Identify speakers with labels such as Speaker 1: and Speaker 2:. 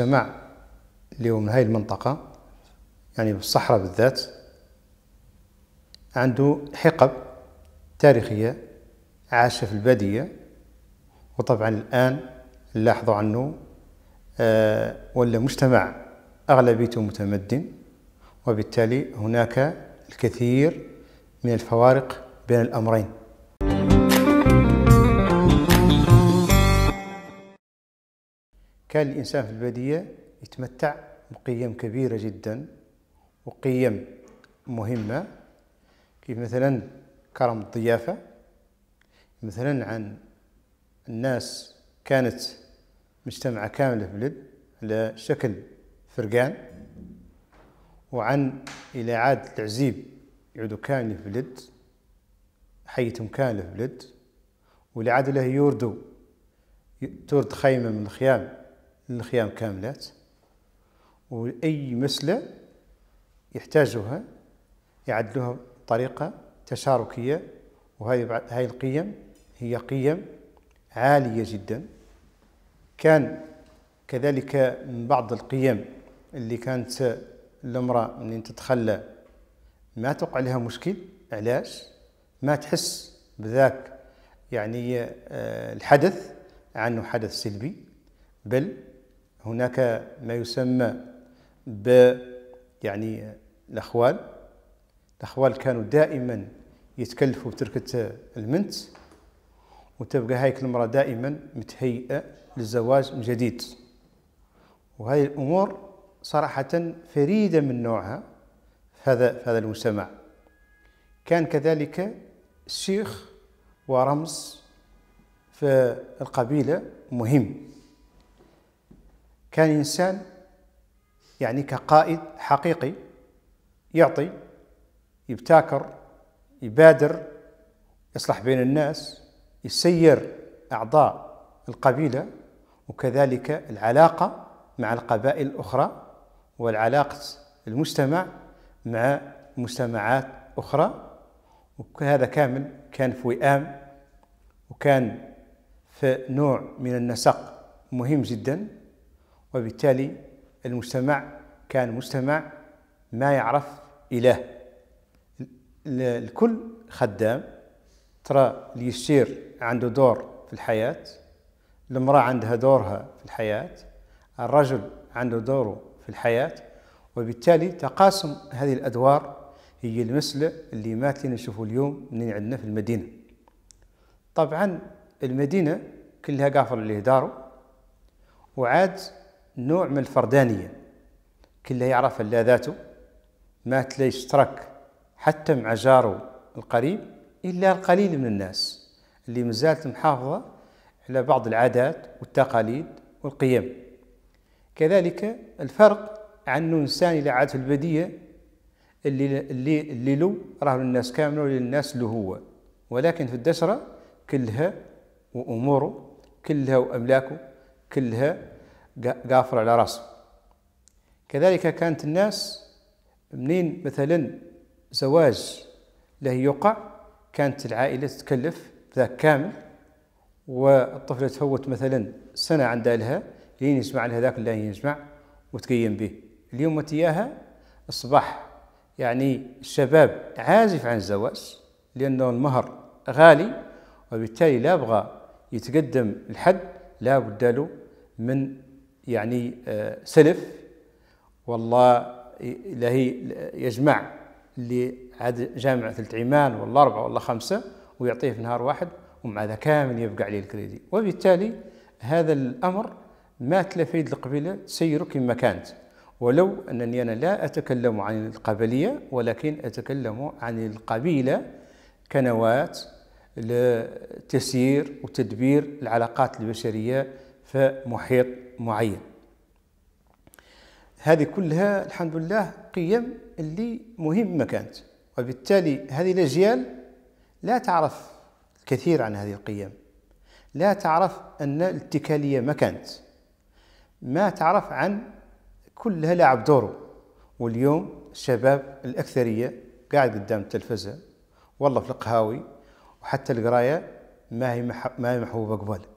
Speaker 1: المجتمع اللي هو من هاي المنطقة يعني بالصحراء بالذات عنده حقب تاريخية عاش في البادية وطبعا الآن لاحظوا عنه آه ولا مجتمع أغلبيته متمدن وبالتالي هناك الكثير من الفوارق بين الأمرين كان الإنسان في البادية يتمتع بقيم كبيرة جدا وقيم مهمة كيف مثلا كرم الضيافة مثلا عن الناس كانت مجتمعة كاملة في البلد على شكل فرقان وعن إلى عاد التعزيب يعودوا كاملة في البلد حيتهم كاملة في البلد ولعاد له يوردوا تورد خيمة من الخيام الخيام كاملات واي مسله يحتاجها يعدلوها بطريقه تشاركيه وهذه هاي القيم هي قيم عاليه جدا كان كذلك من بعض القيم اللي كانت الامراه من تتخلى ما توقع لها مشكل علاش ما تحس بذاك يعني آه، الحدث عنه حدث سلبي بل هناك ما يسمى ب يعني الاخوال الاخوال كانوا دائما يتكلفوا بتركه المنت وتبقى هايك المراه دائما متهيئه للزواج من جديد وهذه الامور صراحه فريده من نوعها في هذا في هذا المجتمع كان كذلك الشيخ ورمز في القبيله مهم كان إنسان يعني كقائد حقيقي يعطي يبتاكر يبادر يصلح بين الناس يسير أعضاء القبيلة وكذلك العلاقة مع القبائل الأخرى والعلاقة المجتمع مع مجتمعات أخرى وهذا كامل كان في وئام وكان في نوع من النسق مهم جدا وبالتالي المجتمع كان مجتمع ما يعرف إله الكل خدام ترى اليسير عنده دور في الحياة المرأة عندها دورها في الحياة الرجل عنده دوره في الحياة وبالتالي تقاسم هذه الأدوار هي المسألة اللي ما تلينا نشوفه اليوم منين عندنا في المدينة طبعا المدينة كلها قافل اللي داره وعاد نوع من الفردانية كل يعرف إلا ذاته ما تلاقي اشترك حتى مع جاره القريب إلا القليل من الناس اللي مازالت محافظة على بعض العادات والتقاليد والقيم كذلك الفرق عن إنسان إلى عاد في البدية اللي اللي اللي له راه للناس كامله وللناس له هو ولكن في الدشرة كلها وأموره كلها وأملاكه كلها قافر على راسه كذلك كانت الناس منين مثلا زواج له يقع كانت العائلة تتكلف ذاك كامل والطفلة تفوت مثلا سنة عندها لها لين يجمع لها ذاك اللي يجمع وتقيم به اليوم تياها أصبح يعني الشباب عازف عن الزواج لأنه المهر غالي وبالتالي لا بغى يتقدم الحد لا بد له من يعني آه، سلف والله لهي يجمع عاد جامع ثلث عمان ولا أربعة ولا خمسة ويعطيه في نهار واحد ومع هذا كامل يبقى عليه الكريدي وبالتالي هذا الأمر ما تلفيد القبيلة تسير كما كانت ولو أنني أنا لا أتكلم عن القبلية ولكن أتكلم عن القبيلة كنواة لتسيير وتدبير العلاقات البشرية في محيط معين هذه كلها الحمد لله قيم اللي مهمة كانت وبالتالي هذه الأجيال لا تعرف الكثير عن هذه القيم لا تعرف أن الاتكالية ما كانت ما تعرف عن كلها لعب دوره واليوم الشباب الأكثرية قاعد قدام التلفزة والله في القهاوي وحتى القراية ما هي ما هي محبوبة قبل